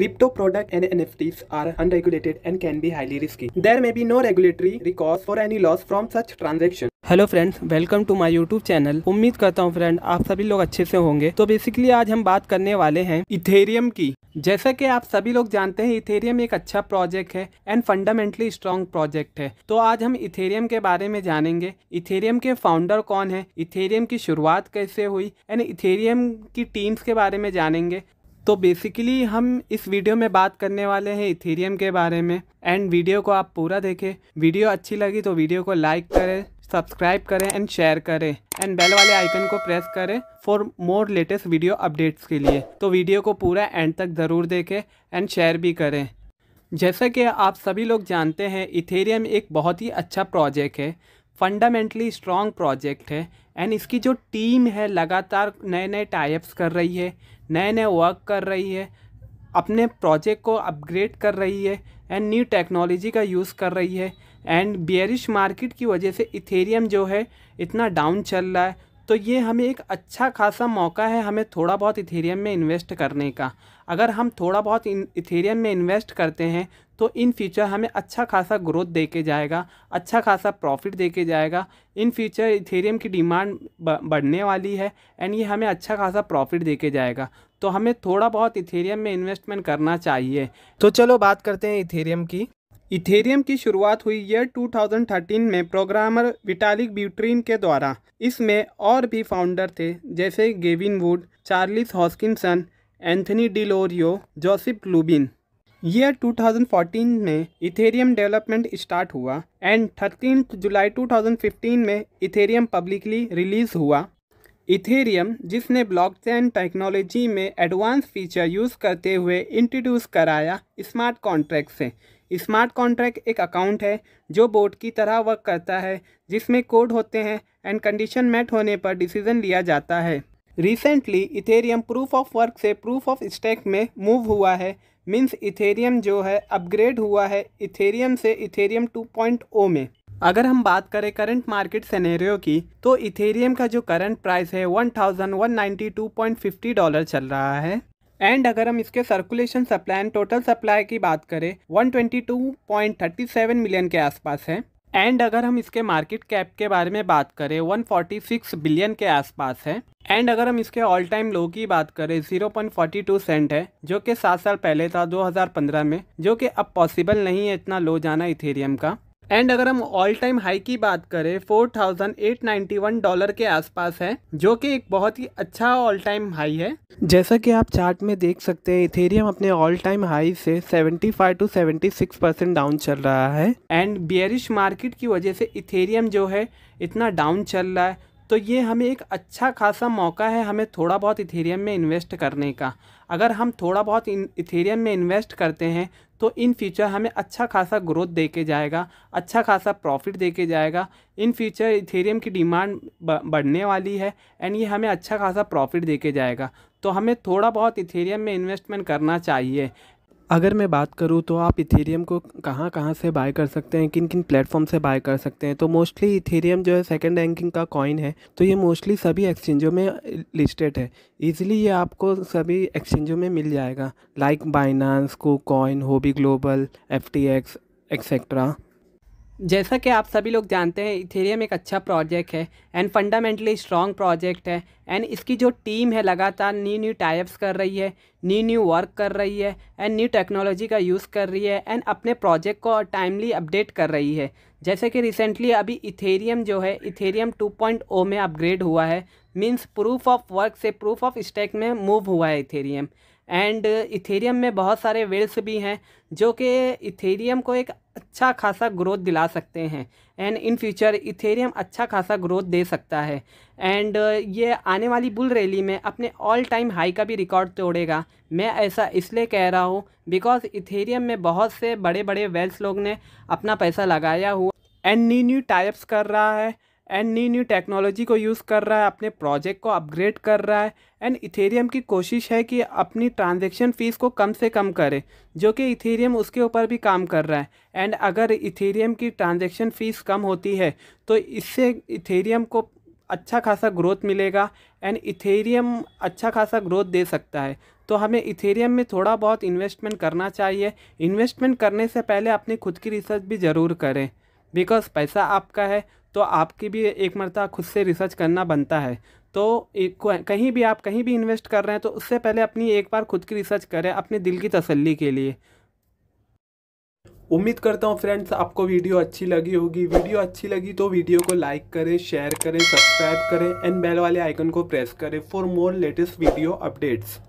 Crypto product and NFTs are unregulated and can be highly risky. There may be no regulatory recourse for any loss from such transaction. Hello friends welcome to my YouTube channel उम्मीद करता हूं friend आप सभी लोग अच्छे से होंगे तो बेसिकली आज हम बात करने वाले हैं इथेरियम की जैसा कि आप सभी लोग जानते हैं इथेरियम एक अच्छा प्रोजेक्ट है एंड फंडामेंटली स्ट्रांग प्रोजेक्ट है तो आज हम इथेरियम के बारे में जानेंगे इथेरियम के फाउंडर कौन है इथेरियम की शुरुआत कैसे हुई एंड इथेरियम की टीम्स के बारे में जानेंगे तो बेसिकली हम इस वीडियो में बात करने वाले हैं इथेरियम के बारे में एंड वीडियो को आप पूरा देखें वीडियो अच्छी लगी तो वीडियो को लाइक करें सब्सक्राइब करें एंड शेयर करें एंड बेल वाले आइकन को प्रेस करें for more latest video updates के लिए तो वीडियो को पूरा एंड तक ज़रूर देखें एंड शेयर भी करें जैसा कि आप सभी लोग जानते हैं इथेरियम एक बहुत ही अच्छा प्रोजेक्ट है फंडामेंटली स्ट्रॉन्ग प्रोजेक्ट है एंड इसकी जो टीम है लगातार नए नए टाइप्स कर रही है नए नए वर्क कर रही है अपने प्रोजेक्ट को अपग्रेड कर रही है एंड न्यू टेक्नोलॉजी का यूज़ कर रही है एंड बियरिश मार्केट की वजह से इथेरियम जो है इतना डाउन चल रहा है तो ये हमें एक अच्छा खासा मौका है हमें थोड़ा बहुत इथेरियम में इन्वेस्ट करने का अगर हम थोड़ा बहुत इथेरियम में इन्वेस्ट करते हैं तो इन फ्यूचर हमें अच्छा खासा ग्रोथ दे के जाएगा अच्छा खासा प्रॉफिट दे के जाएगा इन फ्यूचर इथेरियम की डिमांड बढ़ने वाली है एंड ये हमें अच्छा खासा प्रॉफिट दे के जाएगा तो हमें थोड़ा बहुत इथेरियम में इन्वेस्टमेंट करना चाहिए तो चलो बात करते हैं इथेरियम की इथेरियम की शुरुआत हुई ईयर 2013 में प्रोग्रामर विटालिक ब्यूट्रीन के द्वारा इसमें और भी फाउंडर थे जैसे Gavin Wood Charles Hoskinson Anthony Di Iorio Joseph Lubin year 2014 में इथेरियम डेवलपमेंट स्टार्ट हुआ एंड थर्टीन जुलाई 2015 में इथेरियम पब्लिकली रिलीज हुआ इथेरियम जिसने ब्लॉकचेन टेक्नोलॉजी में एडवांस फीचर यूज़ करते हुए इंट्रोड्यूस कराया स्मार्ट कॉन्ट्रैक्ट से स्मार्ट कॉन्ट्रैक्ट एक अकाउंट है जो बोर्ड की तरह वर्क करता है जिसमें कोड होते हैं एंड कंडीशन मेट होने पर डिसीजन लिया जाता है recently Ethereum proof of work से प्रूफ ऑफ स्टेक में मूव हुआ है मीन्स इथेरियम जो है अपग्रेड हुआ है इथेरियम से इथेरियम 2.0 में अगर हम बात करें करंट मार्केट सेनेरियो की तो इथेरियम का जो करंट प्राइस है 1192.50 डॉलर चल रहा है एंड अगर हम इसके circulation supply and total supply की बात करें 122.37 मिलियन के आसपास है एंड अगर हम इसके मार्केट कैप के बारे में बात करें 146 बिलियन के आसपास है एंड अगर हम इसके ऑल टाइम लो की बात करें 0.42 सेंट है जो कि सात साल पहले था 2015 में जो कि अब पॉसिबल नहीं है इतना लो जाना इथेरियम का एंड अगर हम ऑल टाइम हाई की बात करें 4,891 डॉलर के आसपास है जो कि एक बहुत ही अच्छा ऑल टाइम हाई है जैसा कि आप चार्ट में देख सकते हैं इथेरियम अपने ऑल टाइम हाई से 75 टू 76 परसेंट डाउन चल रहा है एंड बियरिश मार्केट की वजह से इथेरियम जो है इतना डाउन चल रहा है तो ये हमें एक अच्छा खासा मौका है हमें थोड़ा बहुत इथेरियम में इन्वेस्ट करने का अगर हम थोड़ा बहुत इथेरियम में इन्वेस्ट करते हैं तो इन फ्यूचर हमें अच्छा खासा ग्रोथ दे के जाएगा अच्छा खासा प्रॉफिट दे के जाएगा इन फ्यूचर इथेरियम की डिमांड बढ़ने वाली है एंड ये हमें अच्छा खासा प्रॉफिट दे के जाएगा तो हमें थोड़ा बहुत इथेरियम में इन्वेस्टमेंट करना चाहिए अगर मैं बात करूँ तो आप इथेरियम को कहाँ कहाँ से बाय कर सकते हैं किन किन प्लेटफॉर्म से बाय कर सकते हैं तो मोस्टली इथेरियम जो है सेकंड रैंकिंग का कॉइन है तो ये मोस्टली सभी एक्सचेंजों में लिस्टेड है इजीली ये आपको सभी एक्सचेंजों में मिल जाएगा like Binance KuCoin Huobi Global F T X etcetera जैसा कि आप सभी लोग जानते हैं इथेरियम एक अच्छा प्रोजेक्ट है एंड फंडामेंटली स्ट्रॉन्ग प्रोजेक्ट है एंड इसकी जो टीम है लगातार न्यू न्यू टाइप्स कर रही है न्यू न्यू वर्क कर रही है एंड न्यू टेक्नोलॉजी का यूज़ कर रही है एंड अपने प्रोजेक्ट को टाइमली अपडेट कर रही है जैसे कि रिसेंटली अभी इथेरियम जो है इथेरियम 2.0 में अपग्रेड हुआ है मीन्स प्रूफ ऑफ वर्क से प्रूफ ऑफ स्टेक में मूव हुआ है इथेरियम एंड इथेरियम uh, में बहुत सारे वेल्स भी हैं जो कि इथेरियम को एक अच्छा खासा ग्रोथ दिला सकते हैं एंड इन फ्यूचर इथेरियम अच्छा खासा ग्रोथ दे सकता है एंड uh, ये आने वाली बुल रैली में अपने ऑल टाइम हाई का भी रिकॉर्ड तोड़ेगा मैं ऐसा इसलिए कह रहा हूँ बिकॉज़ इथेरियम में बहुत से बड़े बड़े वेल्स लोग ने अपना पैसा लगाया हुआ एंड न्यू न्यू टाइप्स कर रहा है एंड न्यू न्यू टेक्नोलॉजी को यूज़ कर रहा है अपने प्रोजेक्ट को अपग्रेड कर रहा है एंड इथेरियम की कोशिश है कि अपनी ट्रांजेक्शन फ़ीस को कम से कम करे जो कि इथेरियम उसके ऊपर भी काम कर रहा है एंड अगर इथेरियम की ट्रांजेक्शन फ़ीस कम होती है तो इससे इथेरियम को अच्छा खासा ग्रोथ मिलेगा एंड इथेरियम अच्छा खासा ग्रोथ दे सकता है तो हमें इथेरियम में थोड़ा बहुत इन्वेस्टमेंट करना चाहिए इन्वेस्टमेंट करने से पहले अपनी खुद की रिसर्च भी ज़रूर करें बिकॉज़ पैसा आपका है तो आपकी भी एक मरतबा खुद से रिसर्च करना बनता है तो कहीं भी आप कहीं भी इन्वेस्ट कर रहे हैं तो उससे पहले अपनी एक बार खुद की रिसर्च करें अपने दिल की तसल्ली के लिए उम्मीद करता हूँ फ्रेंड्स आपको वीडियो अच्छी लगी होगी वीडियो अच्छी लगी तो वीडियो को लाइक करें शेयर करें सब्सक्राइब करें एंड बेल वाले आइकन को प्रेस करें for more latest video updates